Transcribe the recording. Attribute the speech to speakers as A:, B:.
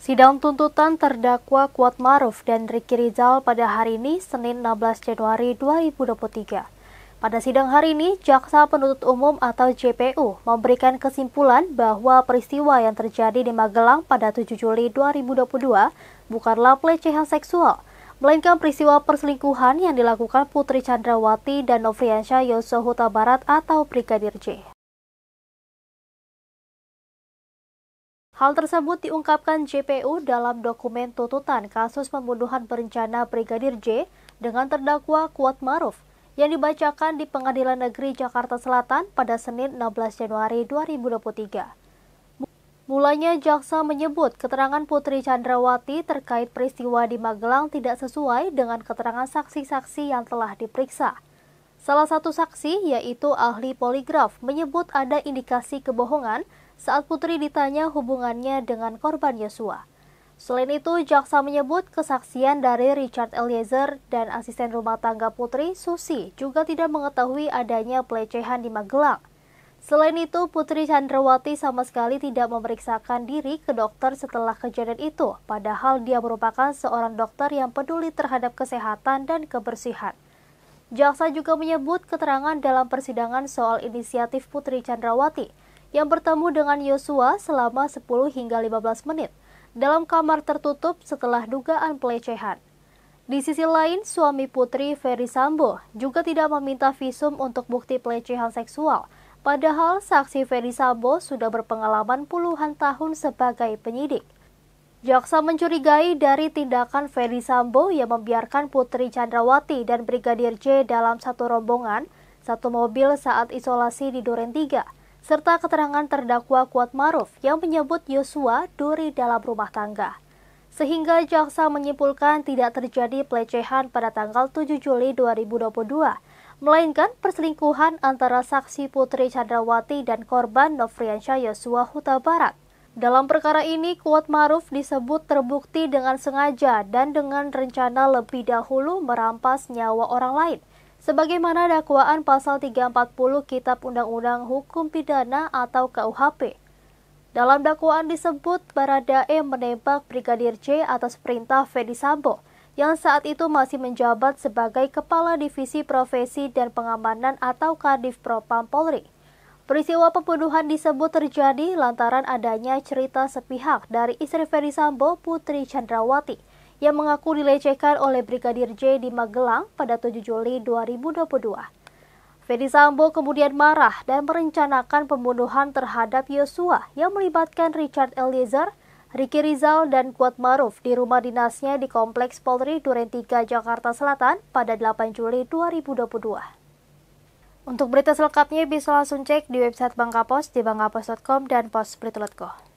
A: Sidang tuntutan terdakwa Kuat Maruf dan Riki Rizal pada hari ini, Senin 16 Januari 2023. Pada sidang hari ini, Jaksa Penuntut Umum atau JPU memberikan kesimpulan bahwa peristiwa yang terjadi di Magelang pada 7 Juli 2022 bukanlah pelecehan seksual, melainkan peristiwa perselingkuhan yang dilakukan Putri Chandrawati dan Novriansyah Yosua Huta Barat atau Brigadir J. Hal tersebut diungkapkan JPU dalam dokumen tuntutan kasus pembunuhan berencana Brigadir J dengan terdakwa Kuat Maruf yang dibacakan di Pengadilan Negeri Jakarta Selatan pada Senin 16 Januari 2023. Mulanya jaksa menyebut keterangan Putri Chandrawati terkait peristiwa di Magelang tidak sesuai dengan keterangan saksi-saksi yang telah diperiksa. Salah satu saksi, yaitu ahli poligraf, menyebut ada indikasi kebohongan saat Putri ditanya hubungannya dengan korban Yosua. Selain itu, jaksa menyebut kesaksian dari Richard Eliezer dan asisten rumah tangga Putri, Susi, juga tidak mengetahui adanya pelecehan di Magelang. Selain itu, Putri Chandrawati sama sekali tidak memeriksakan diri ke dokter setelah kejadian itu, padahal dia merupakan seorang dokter yang peduli terhadap kesehatan dan kebersihan. Jaksa juga menyebut keterangan dalam persidangan soal inisiatif Putri Chandrawati yang bertemu dengan Yosua selama 10 hingga 15 menit dalam kamar tertutup setelah dugaan pelecehan. Di sisi lain, suami Putri Ferry Sambo juga tidak meminta visum untuk bukti pelecehan seksual, padahal saksi Ferry Sambo sudah berpengalaman puluhan tahun sebagai penyidik. Jaksa mencurigai dari tindakan Ferry Sambo yang membiarkan Putri Chandrawati dan Brigadir J dalam satu rombongan, satu mobil saat isolasi di Duren 3, serta keterangan terdakwa Kuat Maruf yang menyebut Yosua duri dalam rumah tangga. Sehingga jaksa menyimpulkan tidak terjadi pelecehan pada tanggal 7 Juli 2022, melainkan perselingkuhan antara saksi Putri Chandrawati dan korban Nofriansyah Yosua Huta Barat. Dalam perkara ini, Kuat Maruf disebut terbukti dengan sengaja dan dengan rencana lebih dahulu merampas nyawa orang lain. Sebagaimana dakwaan pasal 340 Kitab Undang-Undang Hukum Pidana atau KUHP. Dalam dakwaan disebut Baradae menembak Brigadir J atas perintah Fedi Sambo yang saat itu masih menjabat sebagai Kepala Divisi Profesi dan Pengamanan atau Kadif Propam Polri. Peristiwa pembunuhan disebut terjadi lantaran adanya cerita sepihak dari istri Ferry Sambo, Putri Chandrawati, yang mengaku dilecehkan oleh Brigadir J di Magelang pada 7 Juli 2022. Ferry Sambo kemudian marah dan merencanakan pembunuhan terhadap Yosua yang melibatkan Richard Eliezer, Ricky Rizal, dan Kuat Maruf di rumah dinasnya di Kompleks Polri Duren 3 Jakarta Selatan pada 8 Juli 2022. Untuk berita selengkapnya bisa langsung cek di website Bangka Kapos di bangkapos.com dan posberita.co.